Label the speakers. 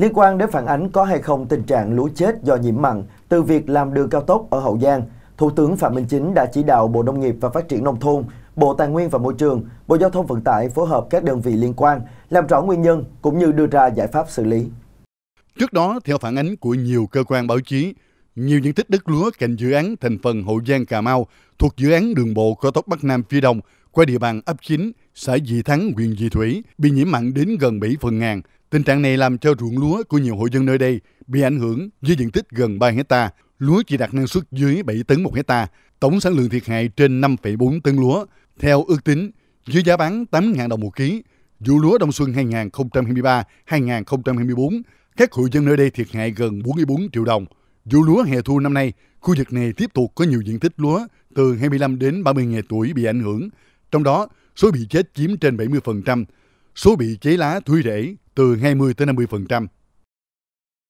Speaker 1: Liên quan đến phản ánh có hay không tình trạng lúa chết do nhiễm mặn từ việc làm đường cao tốc ở Hậu Giang, Thủ tướng Phạm Minh Chính đã chỉ đạo Bộ Nông nghiệp và Phát triển Nông thôn, Bộ Tài nguyên và Môi trường, Bộ Giao thông Vận tải phối hợp các đơn vị liên quan làm rõ nguyên nhân cũng như đưa ra giải pháp xử lý.
Speaker 2: Trước đó, theo phản ánh của nhiều cơ quan báo chí, nhiều diện tích đất lúa cạnh dự án thành phần Hậu Giang Cà Mau thuộc dự án đường bộ cao tốc Bắc Nam phía Đông qua địa bàn ấp 9, xã Dị Thắng, huyện Dị Thủy bị nhiễm mặn đến gần 7 phần ngàn, Tình trạng này làm cho ruộng lúa của nhiều hộ dân nơi đây bị ảnh hưởng với diện tích gần 3 hecta, lúa chỉ đạt năng suất dưới 7 tấn một hecta, tổng sản lượng thiệt hại trên 5,4 tấn lúa. Theo ước tính, dưới giá bán 8.000 đồng một ký, vụ lúa đông xuân 2023-2024, các hộ dân nơi đây thiệt hại gần 44 triệu đồng. Vụ lúa hè thu năm nay, khu vực này tiếp tục có nhiều diện tích lúa từ 25 đến 30 ngày tuổi bị ảnh hưởng. Trong đó, số bị chết chiếm trên 70%, số bị cháy lá thui rễ từ 20 tới 50%.